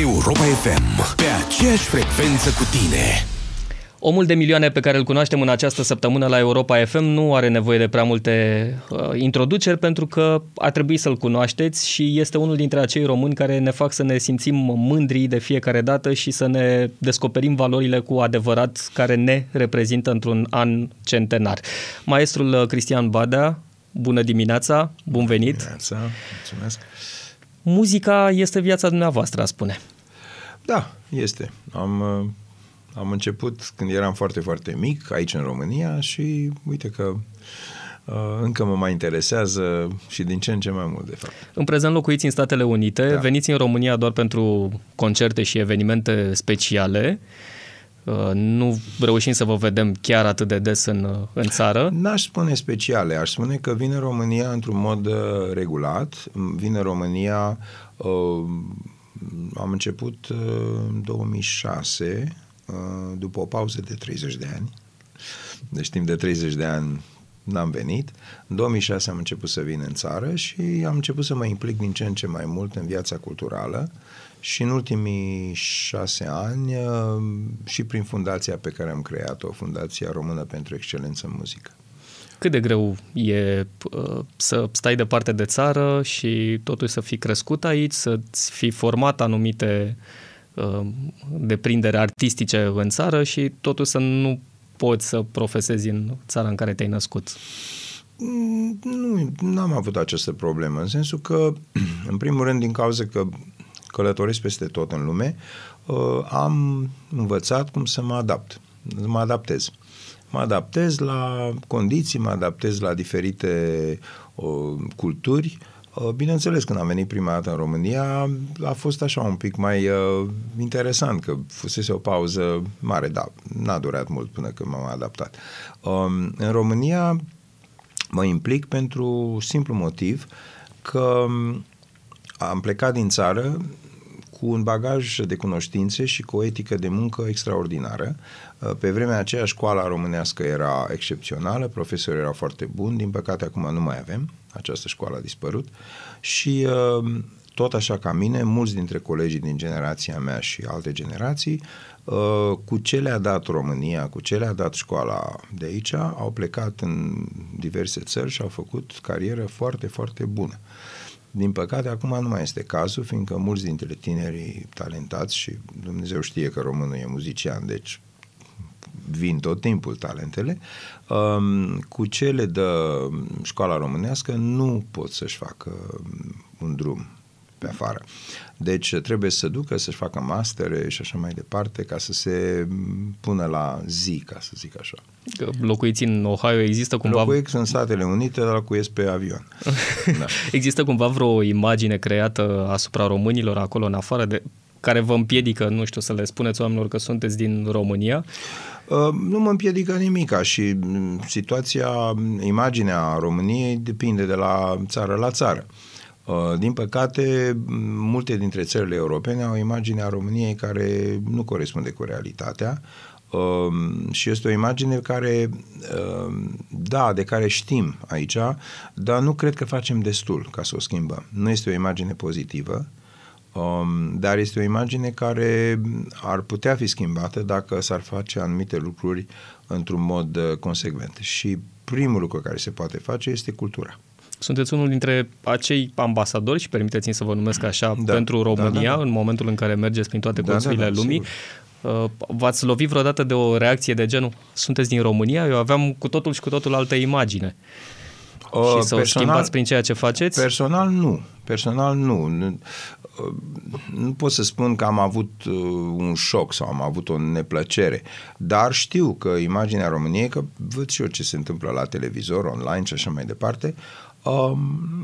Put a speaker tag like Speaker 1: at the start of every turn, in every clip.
Speaker 1: Europa FM, pe aceeași frecvență cu tine.
Speaker 2: Omul de milioane pe care îl cunoaștem în această săptămână la Europa FM nu are nevoie de prea multe uh, introduceri pentru că a trebuit să-l cunoașteți și este unul dintre acei români care ne fac să ne simțim mândri de fiecare dată și să ne descoperim valorile cu adevărat care ne reprezintă într-un an centenar. Maestrul uh, Cristian Badea, bună dimineața, bun venit! Bună dimineața, mulțumesc! muzica este viața
Speaker 1: dumneavoastră, a spune. Da, este. Am, uh, am început când eram foarte, foarte mic aici în România și uite că uh, încă mă mai interesează și din ce în ce mai mult, de fapt. În prezent locuiți în Statele Unite, da. veniți în România
Speaker 2: doar pentru concerte și evenimente speciale. Uh, nu
Speaker 1: reușim să vă vedem chiar atât de des în, uh, în țară? N-aș spune speciale, aș spune că vine România într-un mod uh, regulat, vine România, am început în 2006, după o pauză de 30 de ani, deci timp de 30 de ani n-am venit. În 2006 am început să vin în țară și am început să mă implic din ce în ce mai mult în viața culturală și în ultimii șase ani uh, și prin fundația pe care am creat-o, Fundația Română pentru Excelență în Muzică. Cât de greu e
Speaker 2: uh, să stai departe de țară și totuși să fii crescut aici, să-ți fi format anumite uh, deprindere artistice în țară și totuși să nu poți să profesezi în țara în care te-ai născut?
Speaker 1: Mm, nu, n-am avut aceste probleme, în sensul că, în primul rând, din cauza că călătoresc peste tot în lume, uh, am învățat cum să mă adapt, să mă adaptez. Mă adaptez la condiții, mă adaptez la diferite uh, culturi, uh, Uh, bineînțeles, când am venit prima dată în România, a fost așa un pic mai uh, interesant, că fusese o pauză mare, dar n-a durat mult până când m-am adaptat. Um, în România mă implic pentru simplu motiv că am plecat din țară cu un bagaj de cunoștințe și cu o etică de muncă extraordinară. Uh, pe vremea aceea școala românească era excepțională, profesorii erau foarte buni, din păcate acum nu mai avem această școală a dispărut și uh, tot așa ca mine, mulți dintre colegii din generația mea și alte generații, uh, cu ce le-a dat România, cu ce le-a dat școala de aici, au plecat în diverse țări și au făcut carieră foarte, foarte bună. Din păcate, acum nu mai este cazul, fiindcă mulți dintre tinerii talentați și Dumnezeu știe că românul e muzician, deci vin tot timpul talentele, um, cu cele de școala românească nu pot să-și facă un drum pe afară. Deci trebuie să ducă, să-și facă mastere și așa mai departe ca să se pună la zi, ca să zic așa.
Speaker 2: Că locuiți în Ohio, există cumva... Locuiesc în Statele Unite, dar locuiesc pe avion. da. Există cumva vreo imagine creată asupra românilor acolo în afară de care vă împiedică, nu știu, să le spuneți oamenilor că sunteți din România?
Speaker 1: Uh, nu mă împiedică nimica și mm, situația, imaginea României depinde de la țară la țară. Uh, din păcate, mm, multe dintre țările europene au imaginea României care nu corespunde cu realitatea um, și este o imagine care, um, da, de care știm aici, dar nu cred că facem destul ca să o schimbăm. Nu este o imagine pozitivă, Um, dar este o imagine care ar putea fi schimbată dacă s-ar face anumite lucruri într-un mod uh, consecvent. Și primul lucru care se poate face este cultura.
Speaker 2: Sunteți unul dintre acei ambasadori, și permiteți-mi să vă numesc așa, da, pentru România, da, da, da. în momentul în care mergeți prin toate colțurile da, da, da, lumii. Sigur. Uh, v-ați lovit vreodată de o reacție de genul, sunteți din România? Eu aveam cu totul și cu totul altă imagine. Uh, Uh, și să personal, o schimbați prin
Speaker 1: ceea ce faceți? Personal nu. Personal nu. Nu pot să spun că am avut uh, un șoc sau am avut o neplăcere, dar știu că imaginea României, că văd și eu ce se întâmplă la televizor, online și așa mai departe, um,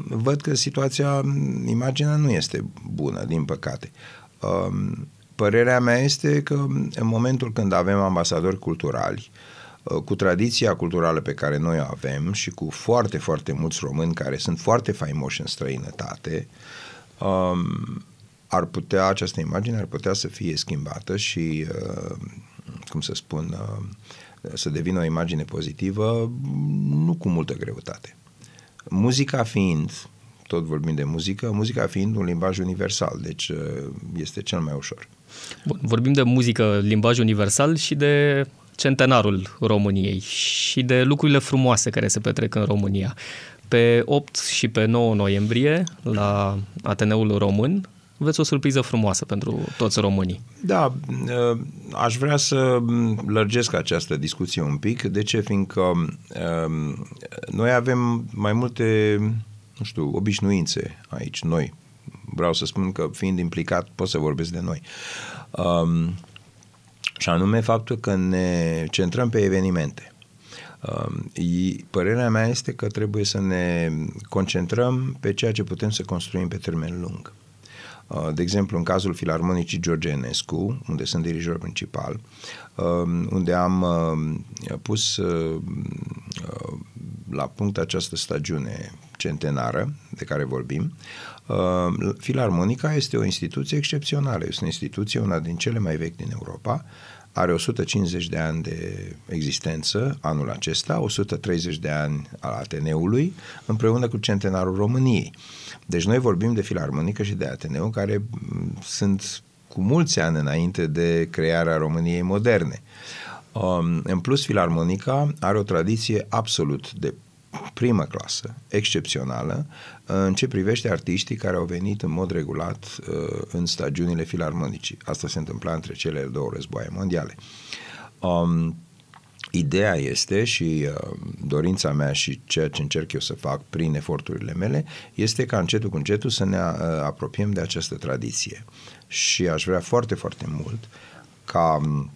Speaker 1: văd că situația, imaginea nu este bună, din păcate. Um, părerea mea este că în momentul când avem ambasadori culturali, uh, Uh, cu tradiția culturală pe care noi o avem și cu foarte, foarte mulți români care sunt foarte faimoși în străinătate, um, ar putea, această imagine ar putea să fie schimbată și, uh, cum să spun, uh, să devină o imagine pozitivă, nu cu multă greutate. Muzica fiind, tot vorbim de muzică, muzica fiind un limbaj universal, deci uh, este cel mai ușor.
Speaker 2: Bun, vorbim de muzică, limbaj universal și de centenarul României și de lucrurile frumoase care se petrec în România. Pe 8 și pe 9 noiembrie, la Ateneul Român, veți o surpriză
Speaker 1: frumoasă pentru toți românii. Da, eh, aș vrea să lărgesc această discuție un pic. De ce? Fiindcă eh, noi avem mai multe, nu știu, obișnuințe aici, noi. Vreau să spun că, fiind implicat, pot să vorbesc de noi. Ehm, și anume faptul că ne centrăm pe evenimente. Um, părerea mea este că trebuie să ne concentrăm pe ceea ce putem să construim pe termen lung. Uh, de exemplu, în cazul Filarmonicii George Enescu, unde sunt dirijor principal, um, unde am um, pus uh, uh, la punct această stagiune centenară de care vorbim, Uh, filarmonica este o instituție excepțională, este o instituție, una din cele mai vechi din Europa, are 150 de ani de existență anul acesta, 130 de ani al Ateneului, împreună cu centenarul României. Deci noi vorbim de filarmonică și de Ateneu, care mm, sunt cu mulți ani înainte de crearea României moderne. Um, în plus, filarmonica are o tradiție absolut de primă clasă, excepțională, în ce privește artiștii care au venit în mod regulat uh, în stagiunile filarmonicii. Asta se întâmpla între cele două războaie mondiale. Um, ideea este și uh, dorința mea și ceea ce încerc eu să fac prin eforturile mele este ca încetul cu încetul să ne uh, apropiem de această tradiție. Și aș vrea foarte, foarte mult ca um,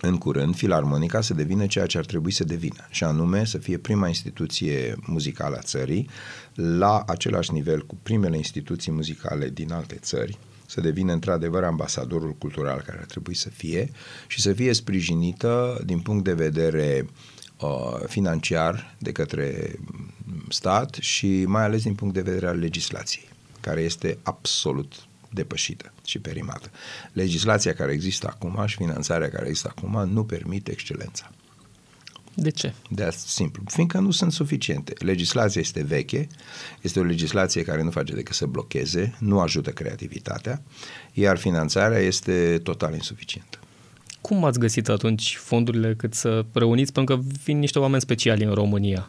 Speaker 1: în curând, Filarmonica să devină ceea ce ar trebui să devină, și anume să fie prima instituție muzicală a țării, la același nivel cu primele instituții muzicale din alte țări, să devină într-adevăr ambasadorul cultural care ar trebui să fie și să fie sprijinită din punct de vedere uh, financiar de către stat și mai ales din punct de vedere al legislației, care este absolut depășită și perimată. Legislația care există acum și finanțarea care există acum nu permite excelența. De ce? De simplu. Fiindcă nu sunt suficiente. Legislația este veche, este o legislație care nu face decât să blocheze, nu ajută creativitatea, iar finanțarea este total insuficientă.
Speaker 2: Cum ați găsit atunci fondurile cât să reuniți? Pentru că vin niște oameni speciali în România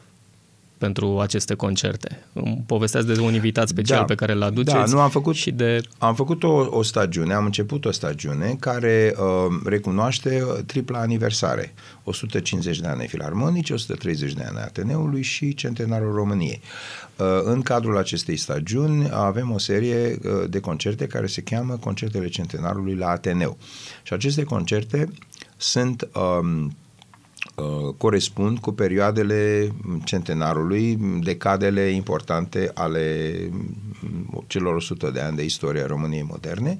Speaker 2: pentru aceste concerte. Îmi povesteați de un invitat special da, pe care l da, aduceți. Da, nu am
Speaker 1: făcut și de am făcut o, o stagiune, am început o stagiune care uh, recunoaște uh, tripla aniversare. 150 de ani filarmonici, 130 de ani Ateneului și centenarul României. Uh, în cadrul acestei stagiuni avem o serie uh, de concerte care se cheamă Concertele Centenarului la Ateneu. Și aceste concerte sunt um, Uh, corespund cu perioadele centenarului, decadele importante ale mm, celor 100 de ani de istorie a României moderne.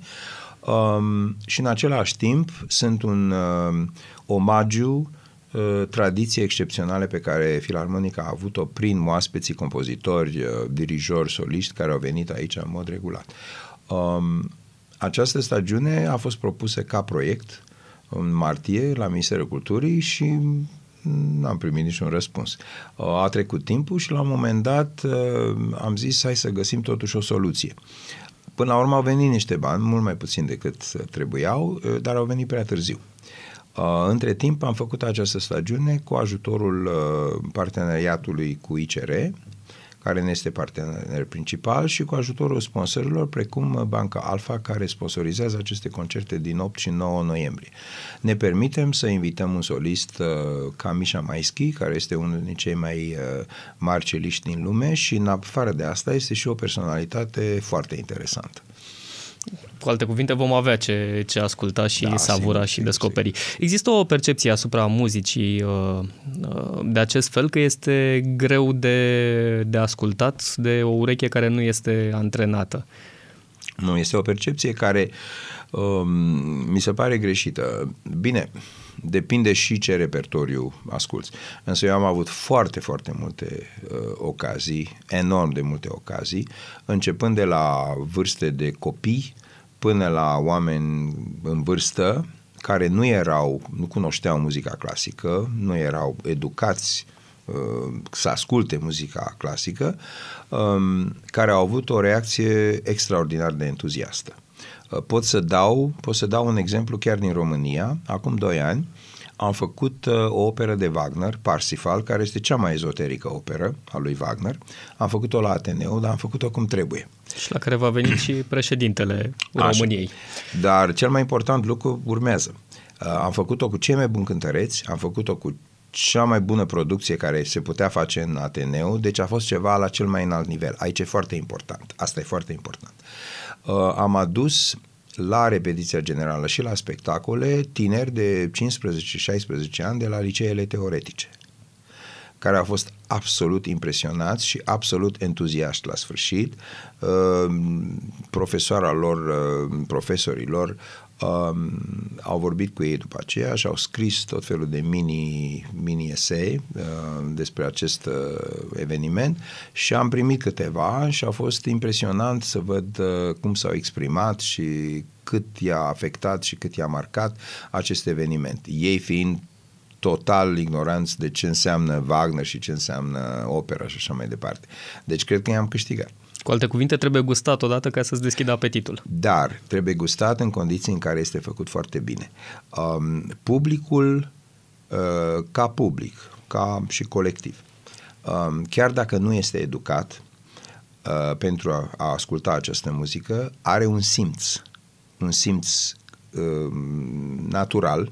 Speaker 1: Um, și în același timp sunt un uh, omagiu uh, tradiție excepționale pe care Filarmonica a avut-o prin oaspeții compozitori, dirijori, soliști care au venit aici în mod regulat. Um, această stagiune a fost propusă ca proiect în martie la Ministerul Culturii și n-am primit niciun răspuns. A trecut timpul și la un moment dat uh, am zis hai să găsim totuși o soluție. Până la urmă au venit niște bani, mult mai puțin decât trebuiau, uh, dar au venit prea târziu. Uh, între timp am făcut această stagiune cu ajutorul parteneriatului cu ICR, care ne este partener principal și cu ajutorul sponsorilor, precum Banca Alfa, care sponsorizează aceste concerte din 8 și 9 noiembrie. Ne permitem să invităm un solist uh, ca Misha Maischi, care este unul din cei mai uh, mari celiști din lume și, în afară de asta, este și o personalitate foarte interesantă cu alte
Speaker 2: cuvinte, vom avea ce, ce asculta și da, savura sigur, și sigur, descoperi. Sigur. Există o percepție asupra muzicii uh, uh, de acest fel că este greu de, de ascultat de o ureche care nu este antrenată.
Speaker 1: Nu, este o percepție care um, mi se pare greșită. Bine, uh, depinde și ce repertoriu asculți. Însă eu am avut foarte, foarte multe uh, ocazii, enorm de multe ocazii, începând de la vârste de copii până la oameni în vârstă care nu erau, nu cunoșteau muzica clasică, nu erau educați uh, să asculte muzica clasică, um, care au avut o reacție extraordinar de entuziastă. Uh, pot să dau, pot să dau un exemplu chiar din România. Acum 2 ani am făcut uh, o operă de Wagner, Parsifal, care este cea mai ezoterică operă a lui Wagner. Am făcut-o la Ateneu, dar am făcut-o cum trebuie.
Speaker 2: Și la care va veni și președintele
Speaker 1: Așa. României. Dar cel mai important lucru urmează. Uh, am făcut-o cu cei mai buni cântăreți, am făcut-o cu cea mai bună producție care se putea face în Ateneu, deci a fost ceva la cel mai înalt nivel. Aici e foarte important. Asta e foarte important. Uh, Uh, am adus la repetiția generală și la spectacole tineri de 15-16 ani de la liceele teoretice care au fost absolut impresionați și absolut entuziaști la sfârșit. Uh, profesoara lor, uh, profesorii lor Um, au vorbit cu ei după aceea și au scris tot felul de mini, mini esei uh, despre acest uh, eveniment și am primit câteva și a fost impresionant să văd uh, cum s-au exprimat și cât i-a afectat și cât i-a marcat acest eveniment. Ei fiind total ignoranți de ce înseamnă Wagner și ce înseamnă opera și așa mai departe. Deci cred că i-am câștigat. Cu alte cuvinte, trebuie gustat odată ca să-ți deschidă apetitul. Dar trebuie gustat în condiții în care este făcut foarte bine. Um, publicul, uh, ca public, ca și colectiv, um, chiar dacă nu este educat uh, pentru a, a asculta această muzică, are un simț, un simț uh, natural,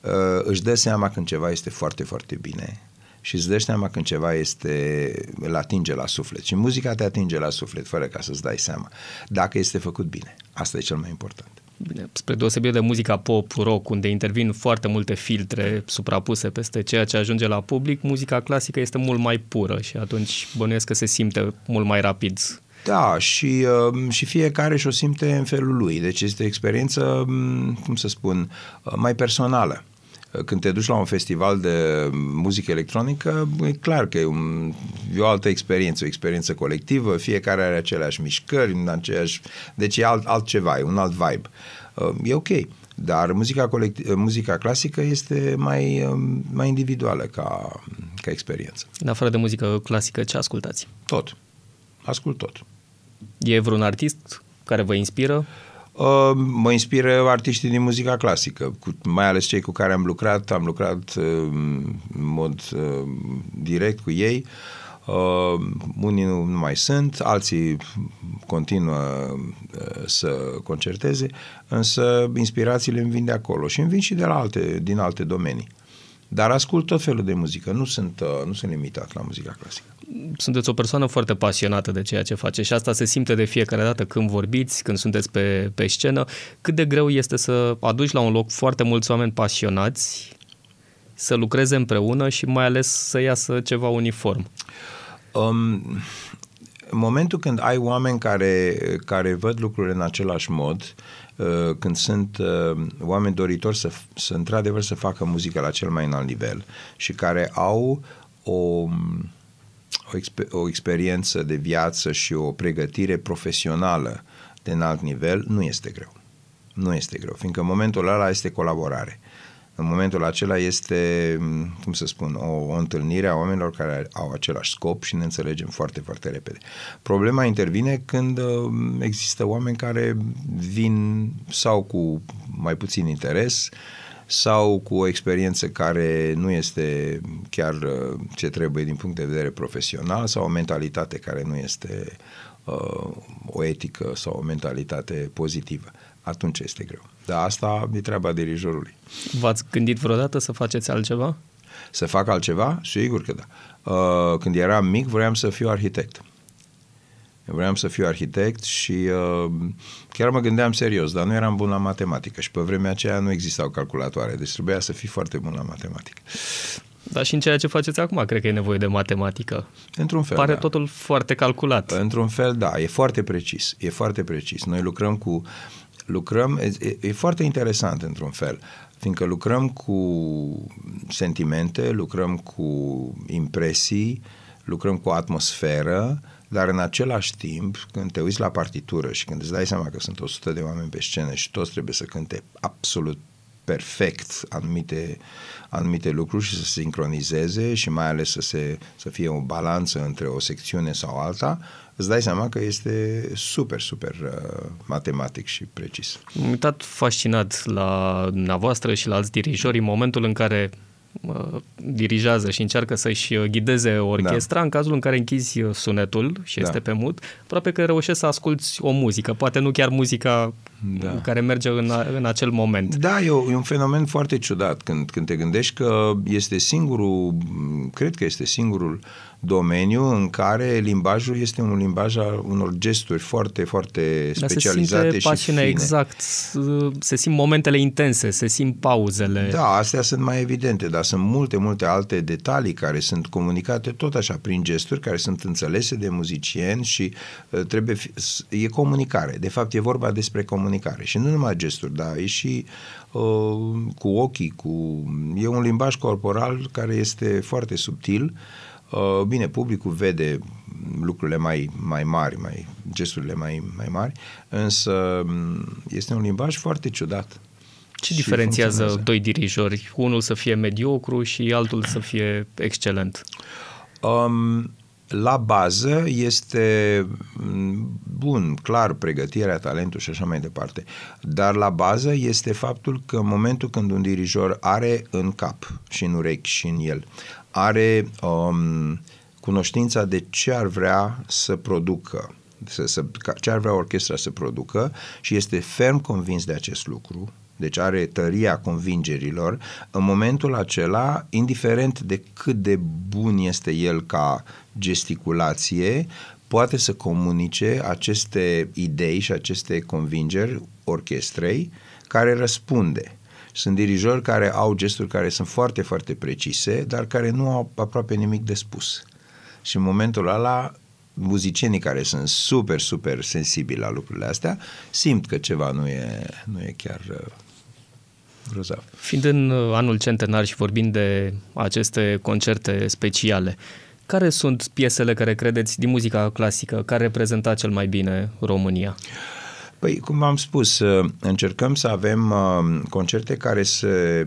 Speaker 1: uh, își dă seama când ceva este foarte, foarte bine și îți dai seama când ceva este, îl atinge la suflet. Și muzica te atinge la suflet, fără ca să-ți dai seama. Dacă este făcut bine. Asta e cel mai important.
Speaker 2: Bine, spre deosebire de muzica pop, rock, unde intervin foarte multe filtre suprapuse peste ceea ce ajunge la public, muzica clasică este mult mai pură și atunci bănuiesc că se simte
Speaker 1: mult mai rapid da, și, um, și fiecare și-o simte în felul lui. Deci este o experiență, mm, cum să spun, uh, mai personală când te duci la un festival de muzică electronică, e clar că e, un, e o altă experiență, o experiență colectivă, fiecare are aceleași mișcări, aceeași, deci e alt, altceva, e un alt vibe. E ok, dar muzica, colect- muzica clasică este mai, mai individuală ca, ca experiență.
Speaker 2: În afară de muzică clasică, ce ascultați? Tot.
Speaker 1: Ascult tot. E vreun artist care vă inspiră? Ehm, mă inspiră artiștii din muzica clasică, cu, mai ales cei cu care am lucrat. Am lucrat ehm, în mod ehm, direct cu ei. Uh, unii nu, nu mai sunt, alții continuă uh, să concerteze, însă inspirațiile îmi vin de acolo și îmi vin și de la alte, din alte domenii. Dar ascult tot felul de muzică, nu sunt, uh, nu sunt limitat la muzica clasică
Speaker 2: sunteți o persoană foarte pasionată de ceea ce face și asta se simte de fiecare dată când vorbiți, când sunteți pe, pe scenă. Cât de greu este să aduci la un loc foarte mulți oameni pasionați, să lucreze împreună și mai ales să iasă ceva uniform?
Speaker 1: Um, în momentul când ai oameni care, care văd lucrurile în același mod, uh, când sunt uh, oameni doritori să, să într-adevăr să facă muzică la cel mai înalt nivel și care au o, o, exper- o experiență de viață și o pregătire profesională de înalt nivel, nu este greu. Nu este greu, fiindcă în momentul ăla este colaborare. În momentul acela este, cum să spun, o, o întâlnire a oamenilor care au același scop și ne înțelegem foarte, foarte repede. Problema intervine când uh, există oameni care vin sau cu mai puțin interes, uh, sau cu o experiență care nu este chiar uh, ce trebuie din punct de vedere profesional sau o mentalitate care nu este uh, o etică sau o mentalitate pozitivă. Atunci este greu. Dar asta e treaba dirijorului. V-ați gândit vreodată să faceți altceva? Să fac altceva? Sigur că da. Uh, când eram mic, vroiam să fiu arhitect. Vreau să fiu arhitect și uh, chiar mă gândeam serios, dar nu eram bun la matematică și pe vremea aceea nu existau calculatoare, deci trebuia să fii foarte bun la matematică.
Speaker 2: Dar și în ceea ce faceți acum, cred că e nevoie de matematică. Într-un fel, Pare da.
Speaker 1: totul foarte calculat. Într-un fel, da, e foarte precis, e foarte precis. Noi lucrăm cu, lucrăm, e, e foarte interesant într-un fel, fiindcă lucrăm cu sentimente, lucrăm cu impresii, lucrăm cu atmosferă, uh, dar în același timp, când te uiți la partitură și când îți dai seama că sunt 100 de oameni pe scenă și toți trebuie să cânte absolut perfect anumite, anumite lucruri și să se sincronizeze și mai ales să, se, să fie o balanță între o secțiune sau alta, îți dai seama că este super, super uh, matematic și precis. M-am
Speaker 2: uitat fascinat la dumneavoastră și la alți dirijori în momentul în care dirigează și încearcă să-și uh, ghideze orchestra, da. în cazul în care închizi uh, sunetul și da. este pe mut, aproape că reușești să asculți o muzică, poate nu chiar muzica da. care
Speaker 1: merge în, a, în acel moment. Da, e, o, e un fenomen foarte ciudat când, când te gândești că este singurul, cred că este singurul domeniu în care limbajul este un limbaj al unor gesturi foarte, foarte specializate da, se și fine. exact. Se simt momentele intense, se simt pauzele. Da, astea sunt mai evidente, dar sunt multe, multe alte detalii care sunt comunicate tot așa prin gesturi, care sunt înțelese de muzicieni și uh, trebuie... Fi, e comunicare. De fapt, e vorba despre comunicare comunicare. Și nu numai gesturi, dar e și uh, cu ochii, cu... E un limbaj corporal care este foarte subtil. Uh, bine, publicul vede lucrurile mai, mai mari, mai, gesturile mai, mai mari, însă um, este un limbaj foarte ciudat. Ce diferențiază
Speaker 2: doi dirijori? Unul să fie mediocru și
Speaker 1: altul să fie excelent? Um, la bază este, mm, bun, clar, pregătirea, talentul și așa mai departe, dar la bază este faptul că în momentul când un dirijor are în cap și în urechi și în el, are um, cunoștința de ce ar vrea să producă, să, să, ce ar vrea orchestra să producă și este ferm convins de acest lucru, deci are tăria convingerilor, în momentul acela, indiferent de cât de bun este el ca gesticulație, poate să comunice aceste idei și aceste convingeri orchestrei care răspunde. Sunt dirijori care au gesturi care sunt foarte, foarte precise, dar care nu au aproape nimic de spus. Și în momentul ăla, muzicienii care sunt super, super sensibili la lucrurile astea, simt că ceva nu e, nu e chiar uh, grozav.
Speaker 2: Fiind în uh, anul centenar și vorbind de aceste concerte speciale, care sunt piesele care credeți din muzica clasică, care reprezenta cel mai bine România?
Speaker 1: Păi, cum am spus, uh, încercăm să avem uh, concerte care se,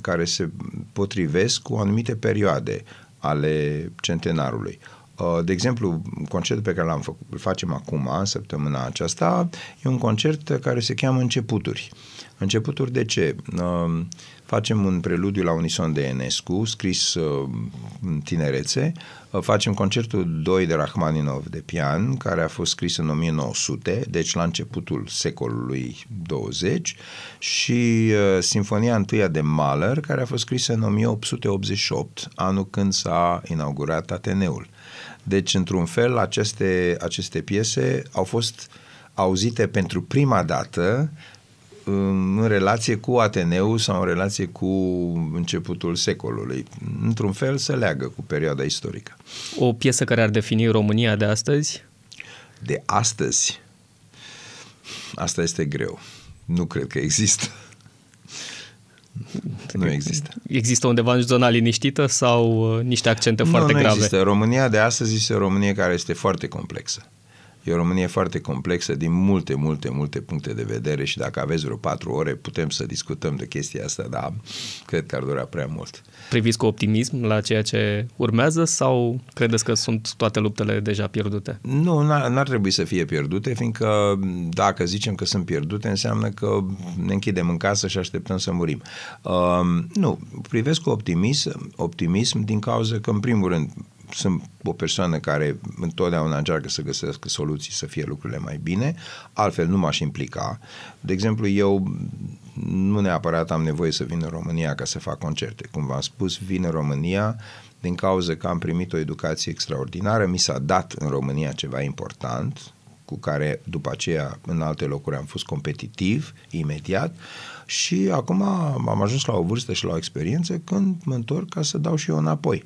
Speaker 1: care se potrivesc cu anumite perioade ale centenarului. De exemplu, concertul pe care l-am făcut, îl facem acum, săptămâna aceasta, e un concert care se cheamă Începuturi. Începuturi de ce? Um, facem un preludiu la unison de Enescu, scris uh, în tinerețe, uh, facem concertul 2 de Rachmaninov de pian, care a fost scris în 1900, deci la începutul secolului 20, și uh, Sinfonia 1 de Mahler, care a fost scrisă în 1888, anul când s-a inaugurat Ateneul. Deci, într-un fel, aceste, aceste piese au fost auzite pentru prima dată în relație cu Ateneu sau în relație cu începutul secolului. Într-un fel se leagă cu perioada istorică. O piesă care ar defini România de astăzi? De astăzi? Asta este greu. Nu cred că există. Nu există.
Speaker 2: Există undeva în zona liniștită sau uh, niște accente nu, foarte nu grave? Nu există.
Speaker 1: România de astăzi este o Românie care este foarte complexă. E o Românie foarte complexă din multe, multe, multe puncte de vedere și dacă aveți vreo patru ore putem să discutăm de chestia asta, dar cred că ar dura prea mult.
Speaker 2: Priviți cu optimism la ceea ce urmează sau credeți că sunt toate luptele deja pierdute?
Speaker 1: Nu, n-ar, n-ar trebui să fie pierdute, fiindcă dacă zicem că sunt pierdute, înseamnă că ne închidem în casă și așteptăm să murim. Uh, nu, privesc cu optimism, optimism din cauza că, în primul rând, sunt o persoană care întotdeauna încearcă să găsească soluții să fie lucrurile mai bine, altfel nu m-aș implica. De exemplu, eu nu neapărat am nevoie să vin în România ca să fac concerte. Cum v-am spus, vin în România din cauza că am primit o educație extraordinară, mi s-a dat în România ceva important, cu care după aceea în alte locuri am fost competitiv imediat și acum am ajuns la o vârstă și la o experiență când mă întorc ca să dau și eu înapoi.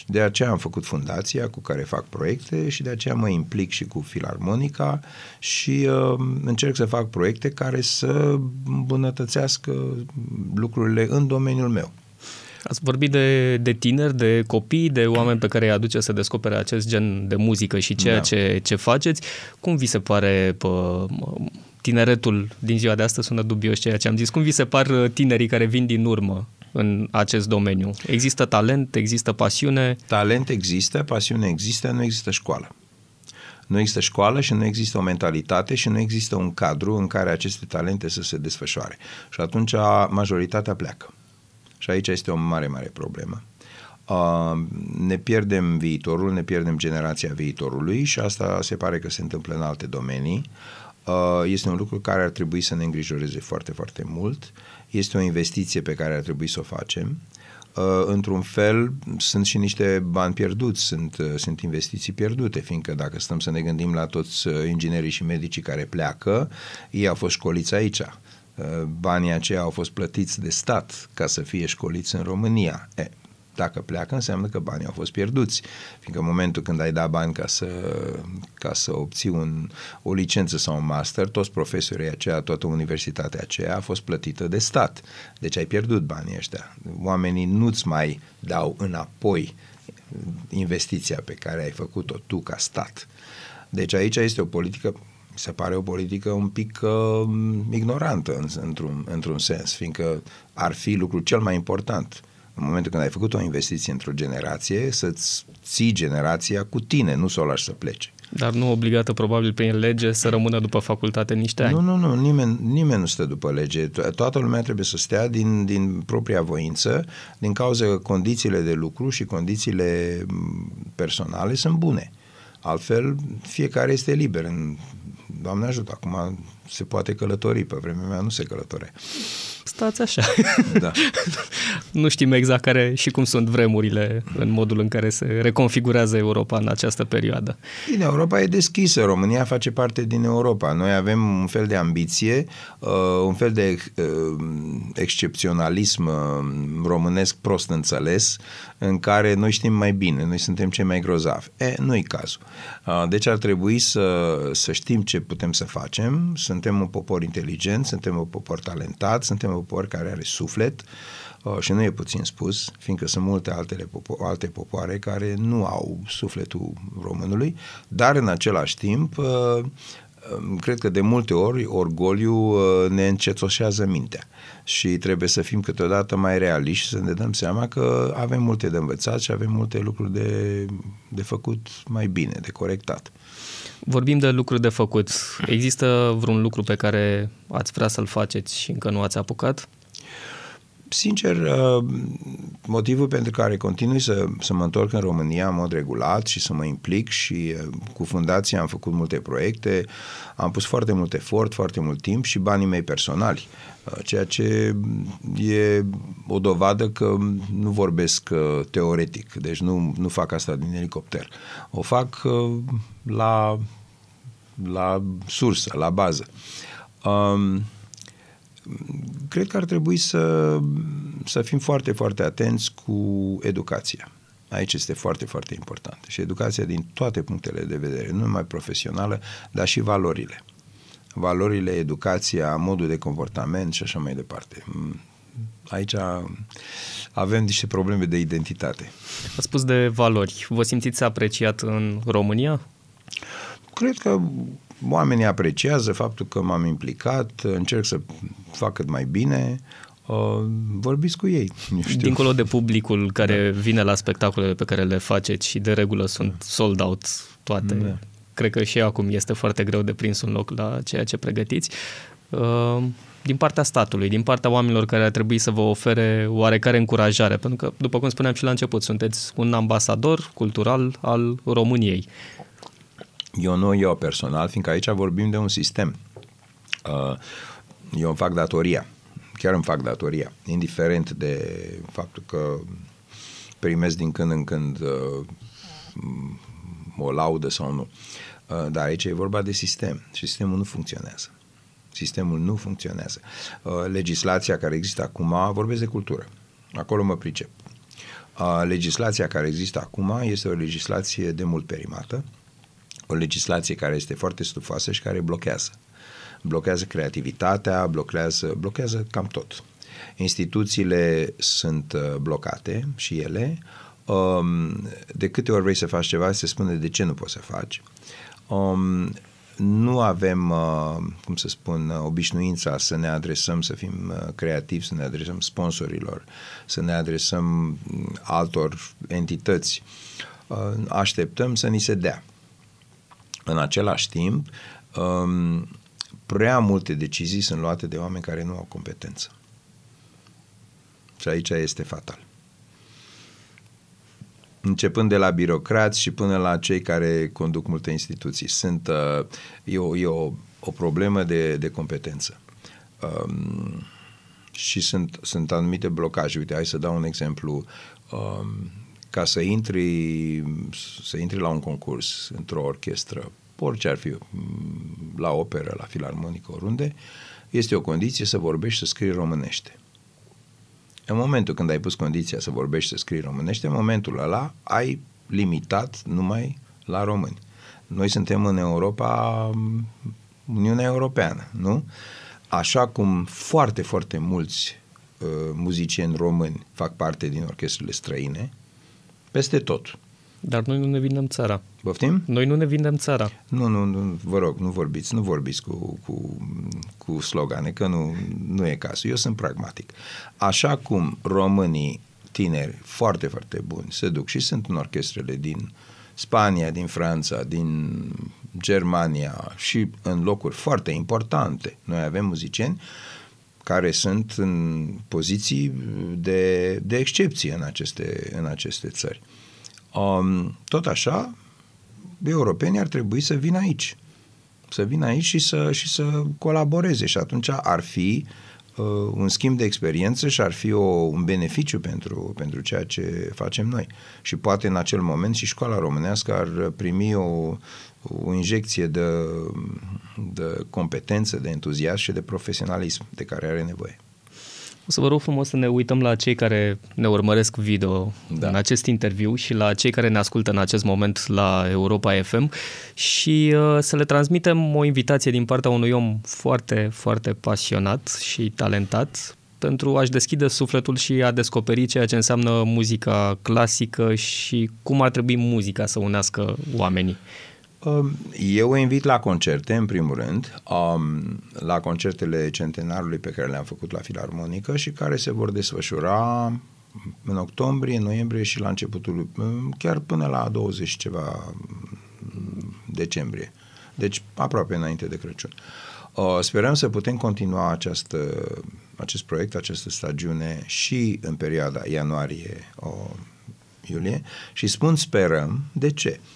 Speaker 1: Și de aceea am făcut fundația cu care fac proiecte și de aceea mă implic și cu Filarmonica și uh, încerc să fac proiecte care să îmbunătățească lucrurile în domeniul meu.
Speaker 2: Ați vorbit de, de tineri, de copii, de oameni pe care îi aduce să descopere acest gen de muzică și ceea da. ce, ce faceți. Cum vi se pare pă, tineretul din ziua de astăzi sună dubios ceea ce am zis. Cum vi se par uh, tinerii care vin din urmă în acest
Speaker 1: domeniu? Există talent, există pasiune? Talent există, pasiune există, nu există școală. Nu există școală și nu există o mentalitate și nu există un cadru în care aceste talente să se desfășoare. Și atunci majoritatea pleacă. Și aici este o mare, mare problemă. Uh, ne pierdem viitorul, ne pierdem generația viitorului și asta se pare că se întâmplă în alte domenii. Uh, este un lucru care ar trebui să ne îngrijoreze foarte, foarte mult este o investiție pe care ar trebui să o facem. Uh, într-un fel, sunt și niște bani pierduți, sunt, uh, sunt investiții pierdute, fiindcă dacă stăm să ne gândim la toți uh, inginerii și medicii care pleacă, ei au fost școliți aici banii aceia au fost plătiți de stat ca să fie școliți în România. E, dacă pleacă, înseamnă că banii au fost pierduți, fiindcă în momentul când ai dat bani ca să, ca să obții un, o licență sau un master, toți profesorii aceia, toată universitatea aceea a fost plătită de stat. Deci ai pierdut banii ăștia. Oamenii nu-ți mai dau înapoi investiția pe care ai făcut-o tu ca stat. Deci aici este o politică se pare o politică un pic uh, ignorantă în, într-un, într-un sens, fiindcă ar fi lucrul cel mai important în momentul când ai făcut o investiție într-o generație, să-ți ții generația cu tine, nu să o lași să plece.
Speaker 2: Dar nu obligată probabil prin lege să rămână după facultate niște ani.
Speaker 1: Nu, nu, nu, nimeni, nimeni nu stă după lege. Toată lumea trebuie să stea din, din propria voință, din cauza că condițiile de lucru și condițiile personale sunt bune. Altfel, fiecare este liber. Doamne ajută, acum se poate călători, pe vremea mea nu se călătorea
Speaker 2: stați așa. Da.
Speaker 1: nu știm
Speaker 2: exact care și cum sunt vremurile în modul în care se reconfigurează Europa în această perioadă.
Speaker 1: Bine, Europa e deschisă, România face parte din Europa. Noi avem un fel de ambiție, uh, un fel de uh, excepționalism uh, românesc prost înțeles, în care noi știm mai bine, noi suntem cei mai grozavi. E, nu-i cazul. Deci ar trebui să, să știm ce putem să facem, suntem un popor inteligent, suntem un popor talentat, suntem un popor care are suflet uh, și nu e puțin spus, fiindcă sunt multe altele popo- alte popoare care nu au sufletul românului, dar în același timp uh, cred că de multe ori orgoliu uh, ne încețoșează mintea și trebuie să fim câteodată mai realiști și să ne dăm seama că avem multe de învățat și avem multe lucruri de, de făcut mai bine, de corectat.
Speaker 2: Vorbim de lucruri de făcut. Există vreun lucru pe care ați vrea să-l faceți și încă nu ați apucat? Sincer,
Speaker 1: uh, motivul pentru care continui să, să mă întorc în România în mod regulat și să mă implic și uh, cu fundația am făcut multe proiecte, am pus foarte mult efort, foarte mult timp și banii mei personali, uh, ceea ce e o dovadă că nu vorbesc teoretic, deci nu, nu fac asta din elicopter. O fac la, la sursă, la bază. Um, cred că ar trebui să, să fim foarte, foarte atenți cu educația. Aici este foarte, foarte important. Și educația din toate punctele de vedere, nu numai profesională, dar și valorile. Valorile, educația, modul de comportament și așa mai departe. Aici avem niște probleme de identitate.
Speaker 2: A spus de valori. Vă simțiți apreciat în
Speaker 1: România? Cred că oamenii apreciază faptul că m-am implicat, încerc să fac cât mai bine, uh, vorbiți cu ei. Știu. Dincolo
Speaker 2: de publicul care da. vine la spectacolele pe care le faceți și de regulă sunt da. sold out toate. Da. Cred că și acum este foarte greu de prins un loc la ceea ce pregătiți. Uh, din partea statului, din partea oamenilor care ar trebui să vă ofere oarecare încurajare, pentru că, după cum spuneam și la început, sunteți un ambasador cultural al României.
Speaker 1: Eu nu iau personal, fiindcă aici vorbim de un sistem. Uh, eu îmi fac datoria, chiar îmi fac datoria, indiferent de faptul că primesc din când în când uh, o laudă sau nu. Uh, dar aici e vorba de sistem. Sistemul nu funcționează. Sistemul nu funcționează. Uh, legislația care există acum, vorbesc de cultură, acolo mă pricep. Uh, legislația care există acum este o legislație de mult perimată, o legislație care este foarte stufoasă și care blochează blochează creativitatea, blochează, blochează cam tot. Instituțiile sunt uh, blocate și ele. Um, de câte ori vrei să faci ceva, se spune de ce nu poți să faci. Um, nu avem, uh, cum să spun, uh, obișnuința să ne adresăm, să fim creativi, să ne adresăm sponsorilor, să ne adresăm mm, altor entități. Așteptăm să ni se dea. În același timp, um, prea multe decizii sunt luate de oameni care nu au competență. Și aici este fatal. Începând de la birocrați și până la cei care conduc multe instituții. Sunt, uh, e o, e o, o problemă de, de competență. Um, și sunt, sunt anumite blocaje. Uite, hai să dau un exemplu. Um, ca să intri, să intri la un concurs într-o orchestră, orice ar fi, mm, la operă, la filarmonică, oriunde, este o condiție să vorbești, să scrii românește. În momentul când ai pus condiția să vorbești, să scrii românește, în momentul ăla ai limitat numai la români. Noi suntem în Europa, mm, Uniunea Europeană, nu? Așa cum foarte, foarte mulți uh, muzicieni români fac parte din orchestrele străine, peste tot dar noi nu ne vindem țara. Poftim?
Speaker 2: Noi nu ne vindem țara.
Speaker 1: Nu, nu, nu, vă rog, nu vorbiți, nu vorbiți cu, cu, cu slogane, că nu, nu e cazul. Eu sunt pragmatic. Așa cum românii tineri foarte, foarte buni se duc și sunt în orchestrele din Spania, din Franța, din Germania și în locuri foarte importante. Noi avem muzicieni care sunt în poziții de, de excepție în aceste, în aceste țări. Um, tot așa, europenii ar trebui să vină aici. Să vină aici și să, și să colaboreze și atunci ar fi uh, un schimb de experiență și ar fi o, un beneficiu pentru, pentru ceea ce facem noi. Și poate în acel moment și școala românească ar primi o, o injecție de, de competență, de entuziasm și de profesionalism de care are nevoie.
Speaker 2: O să vă rog frumos să ne uităm la cei care ne urmăresc video da. în acest interviu și la cei care ne ascultă în acest moment la Europa FM și uh, să le transmitem o invitație din partea unui om foarte, foarte pasionat și talentat pentru a-și deschide sufletul și a descoperi ceea ce înseamnă muzica clasică și cum ar trebui muzica să unească oamenii.
Speaker 1: Um, eu o invit la concerte, în primul rând, um, la concertele centenarului pe care le-am făcut la Filarmonică și care se vor desfășura în octombrie, noiembrie și la începutul, um, chiar până la 20 ceva um, decembrie. Deci aproape înainte de Crăciun. Uh, sperăm să putem continua această, acest proiect, această stagiune și în perioada ianuarie-iulie și spun sperăm. De ce? Uh,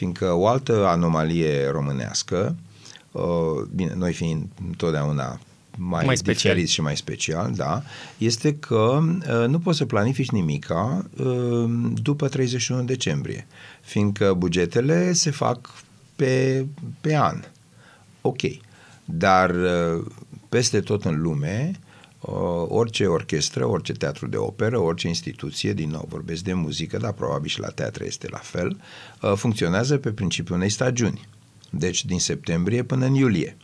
Speaker 1: Fiindcă o altă anomalie românească, uh, bine, noi fiind întotdeauna mai, mai special. diferit și mai special, da, este că uh, nu poți să planifici nimica uh, după 31 decembrie, fiindcă bugetele se fac pe, pe an. Ok, dar peste tot în lume Uh, orice orchestră, orice teatru de operă, orice instituție, din nou vorbesc de muzică, dar probabil și la teatru este la fel, uh, funcționează pe principiul unei stagiuni. Deci din septembrie până în iulie.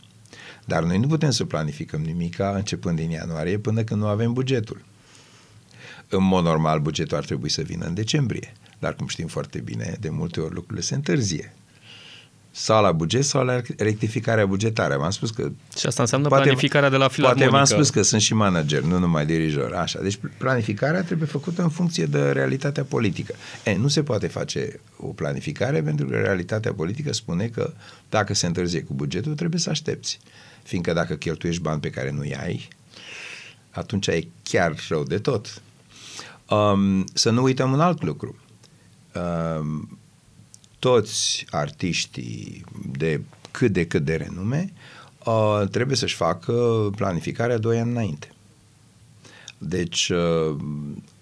Speaker 1: Dar noi nu putem să planificăm nimica începând din ianuarie până când nu avem bugetul. În mod normal, bugetul ar trebui să vină în decembrie, dar cum știm foarte bine, de multe ori lucrurile se întârzie sau la buget sau la rectificarea bugetară. am spus că... Și asta înseamnă poate, planificarea de la filarmonică. Poate v-am spus că sunt și manager, nu numai dirijor. Așa, deci planificarea trebuie făcută în funcție de realitatea politică. E, nu se poate face o planificare pentru că realitatea politică spune că dacă se întârzie cu bugetul, trebuie să aștepți. Fiindcă dacă cheltuiești bani pe care nu-i ai, atunci e chiar rău de tot. Um, să nu uităm un alt lucru. Um, toți artiștii de cât de cât de renume uh, trebuie să-și facă planificarea doi ani înainte. Deci uh,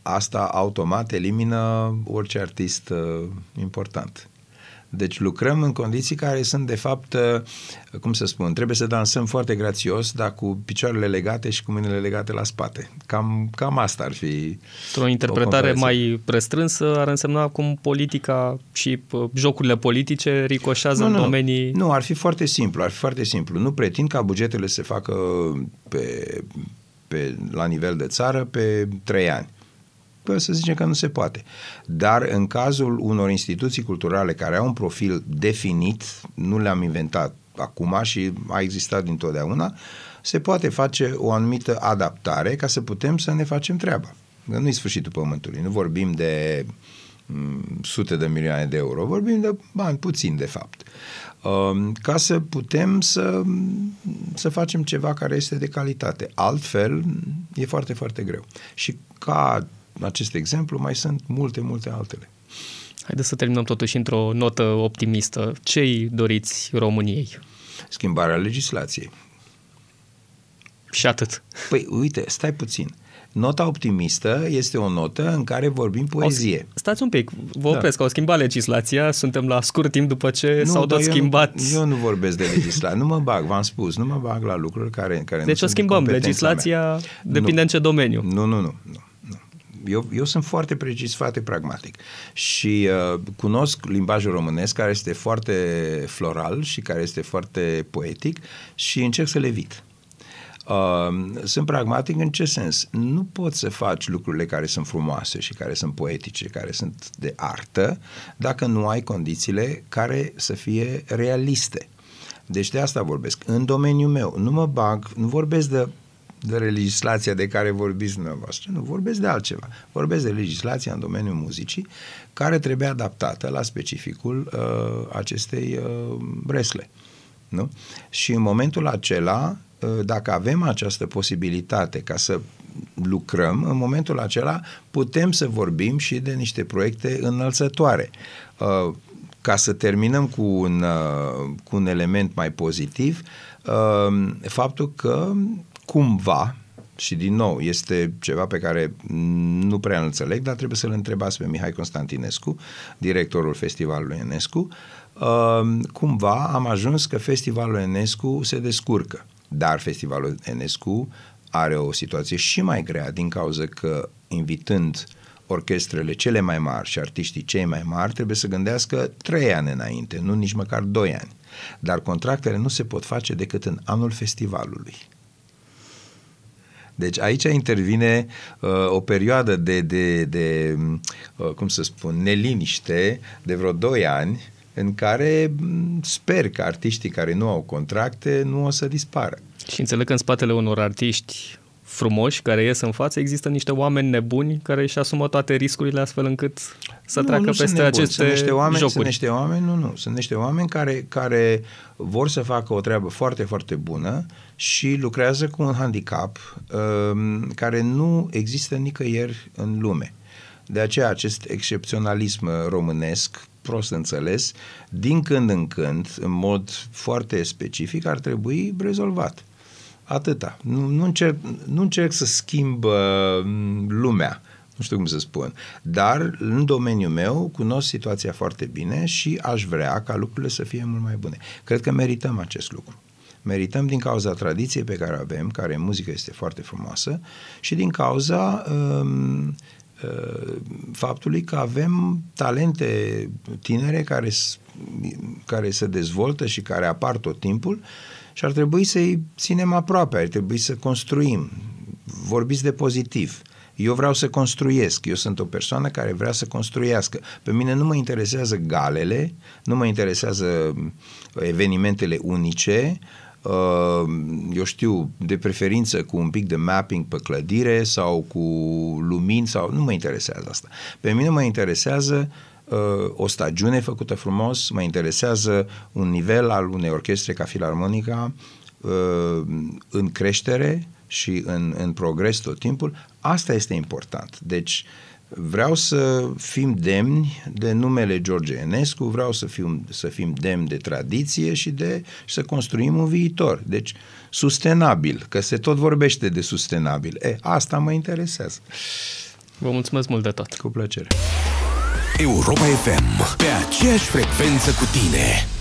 Speaker 1: asta automat elimină orice artist uh, important. Deci lucrăm în condiții care sunt, de fapt, uh, cum să spun, trebuie să dansăm foarte grațios, dar cu picioarele legate și cu mâinile legate la spate. Cam, cam asta ar fi. Într-o interpretare o mai
Speaker 2: restrânsă ar însemna cum politica și uh, jocurile politice
Speaker 1: ricoșează nu, în nu, domenii... Nu, ar fi foarte simplu, ar fi foarte simplu. Nu pretind ca bugetele se facă pe, pe, la nivel de țară pe trei ani să zicem că nu se poate. Dar în cazul unor instituții culturale care au un profil definit, nu le-am inventat acum și a existat dintotdeauna, se poate face o anumită adaptare ca să putem să ne facem treaba. nu e sfârșitul pământului, nu vorbim de mm, sute de milioane de euro, vorbim de bani puțin de fapt, ehm, ca să putem să, să facem ceva care este de calitate. Altfel, e foarte, foarte greu. Și ca acest exemplu, mai sunt multe, multe altele.
Speaker 2: Haideți să terminăm totuși într-o notă optimistă.
Speaker 1: Ce-i doriți României? Schimbarea legislației. Și atât. Păi uite, stai puțin. Nota optimistă este o notă în care vorbim poezie. O,
Speaker 2: stați un pic, vă da. opresc, da. au schimbat legislația, suntem la scurt timp după ce nu, s-au tot eu schimbat.
Speaker 1: Nu, eu nu vorbesc de legislație, nu mă bag, v-am spus, nu mă bag la lucruri care, care deci nu o schimbăm, legislația mea. depinde nu, în ce domeniu. Nu, nu, nu. nu eu, eu sunt foarte precis, foarte pragmatic și uh, cunosc limbajul românesc care este foarte floral și care este foarte poetic și încerc să le evit. Uh, sunt pragmatic în ce sens? Nu poți să faci lucrurile care sunt frumoase și care sunt poetice, care sunt de artă, dacă nu ai condițiile care să fie realiste. Deci de asta vorbesc. În domeniul meu, nu mă bag, nu vorbesc de de legislația de care vorbiți dumneavoastră. Nu, vorbesc de altceva. Vorbesc de legislația în domeniul muzicii care trebuie adaptată la specificul uh, acestei uh, bresle. Nu? Și în momentul acela, uh, dacă avem această posibilitate ca să lucrăm, în momentul acela putem să vorbim și de niște proiecte înălțătoare. Uh, ca să terminăm cu un, uh, cu un element mai pozitiv, uh, faptul că cumva, și din nou, este ceva pe care nu prea îl înțeleg, dar trebuie să-l întrebați pe Mihai Constantinescu, directorul festivalului Enescu, ehm, cumva am ajuns că festivalul Enescu se descurcă. Dar festivalul Enescu are o situație și mai grea din cauza că invitând orchestrele cele mai mari și artiștii cei mai mari trebuie să gândească trei ani înainte, nu nici măcar doi ani. Dar contractele nu se pot face decât în anul festivalului. Deci aici intervine uh, o perioadă de, de, de uh, cum să spun, neliniște de vreo 2 ani în care mm, sper că artiștii care nu au contracte nu o să dispară.
Speaker 2: Și înțeleg că în spatele unor artiști frumoși care ies în față, există niște oameni nebuni care își asumă toate
Speaker 1: riscurile astfel încât să nu, treacă nu peste sunt aceste sunt niște oameni, jocuri. Sunt niște oameni, nu, nu, sunt niște oameni care, care vor să facă o treabă foarte, foarte bună și lucrează cu un handicap um, care nu există nicăieri în lume. De aceea acest excepționalism românesc, prost înțeles, din când în când, în mod foarte specific, ar trebui rezolvat. Atâta. Nu, nu, încerc, nu încerc să schimb uh, lumea, nu știu cum să spun, dar în domeniul meu cunosc situația foarte bine și aș vrea ca lucrurile să fie mult mai bune. Cred că merităm acest lucru. Merităm din cauza tradiției pe care avem, care în muzică este foarte frumoasă, și din cauza um, uh, faptului că avem talente tinere care, care se dezvoltă și care apar tot timpul și ar trebui să-i ținem aproape, ar trebui să construim. Vorbiți de pozitiv. Eu vreau să construiesc, eu sunt o persoană care vrea să construiască. Pe mine nu mă interesează galele, nu mă interesează uh, evenimentele unice, uh, Uh, eu știu, de preferință cu un pic de mapping pe clădire sau cu lumini sau nu mă interesează asta. Pe mine mă interesează uh, o stagiune făcută frumos, mă interesează un nivel al unei orchestre ca filarmonica uh, în creștere și în, în progres tot timpul. Asta este important. Deci, uh, Vreau să fim demni de numele George Enescu, vreau să fim, să fim demni de tradiție și de și să construim un viitor. Deci, sustenabil, că se tot vorbește de sustenabil. E, asta mă interesează. Vă mulțumesc mult de tot. Cu plăcere. Europa FM, pe aceeași frecvență cu tine.